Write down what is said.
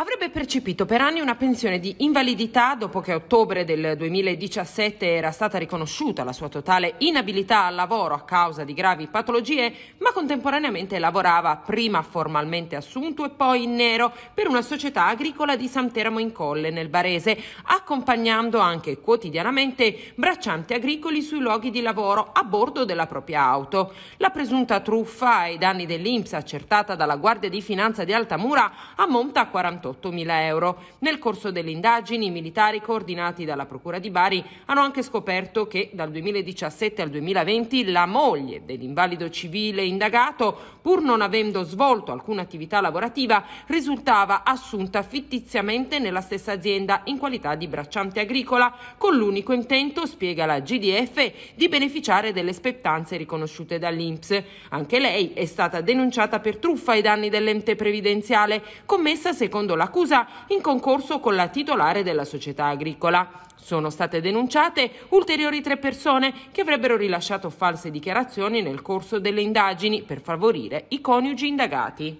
Avrebbe percepito per anni una pensione di invalidità dopo che a ottobre del 2017 era stata riconosciuta la sua totale inabilità al lavoro a causa di gravi patologie, ma contemporaneamente lavorava prima formalmente assunto e poi in nero per una società agricola di San Teramo in Colle nel Barese, accompagnando anche quotidianamente braccianti agricoli sui luoghi di lavoro a bordo della propria auto. La presunta truffa ai danni dell'Inps accertata dalla Guardia di Finanza di Altamura ammonta a 48 48.000 euro. Nel corso delle indagini, i militari coordinati dalla Procura di Bari hanno anche scoperto che dal 2017 al 2020 la moglie dell'invalido civile indagato, pur non avendo svolto alcuna attività lavorativa, risultava assunta fittiziamente nella stessa azienda in qualità di bracciante agricola, con l'unico intento, spiega la GDF, di beneficiare delle spettanze riconosciute dall'INPS. Anche lei è stata denunciata per truffa ai danni dell'ente previdenziale, commessa secondo l'accusa in concorso con la titolare della società agricola. Sono state denunciate ulteriori tre persone che avrebbero rilasciato false dichiarazioni nel corso delle indagini per favorire i coniugi indagati.